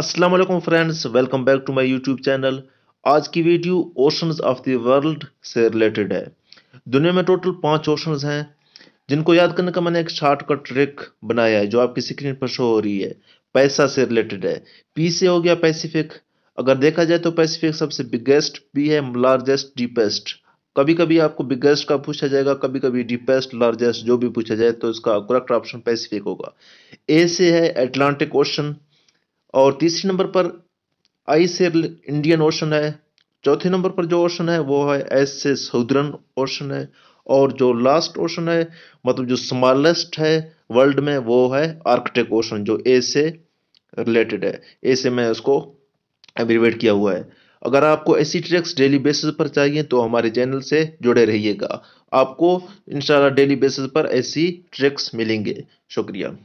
अस्सलाम वालेकुम friends welcome back to my YouTube channel आज की video oceans of the world से रिलेटेड है दुनिया में टोटल पांच ओशंस हैं जिनको याद करने का मैंने एक शॉर्टकट ट्रिक बनाया है जो आपकी स्क्रीन पर शो हो रही है पैसा से रिलेटेड है पी से हो गया पैसिफिक अगर देखा जाए तो पैसिफिक सबसे बिगेस्ट भी है लार्जेस्ट डीपेस्ट कभी कभी आपको बिगेस्ट का पूछा जाएगा कभी कभी डीपेस्ट लार्जेस्ट जो भी पूछा जाए तो इसका करेक्ट ऑप्शन पैसिफिक होगा ए से है एटलांटिक ओशन और तीसरे नंबर पर आई से इंडियन ओशन है चौथे नंबर पर जो ओशन है वो है एस से सऊदर्न ओशन है और जो लास्ट ओशन है मतलब जो स्मॉलेस्ट है वर्ल्ड में वो है आर्कटिक ओशन जो ए से रिलेटेड है ए से मैं उसको एब्रीवेट किया हुआ है अगर आपको ऐसी ट्रिक्स डेली बेसिस पर चाहिए तो हमारे चैनल से जुड़े रहिएगा आपको इंशाल्लाह डेली बेसिस पर ऐसी ट्रिक्स मिलेंगे शुक्रिया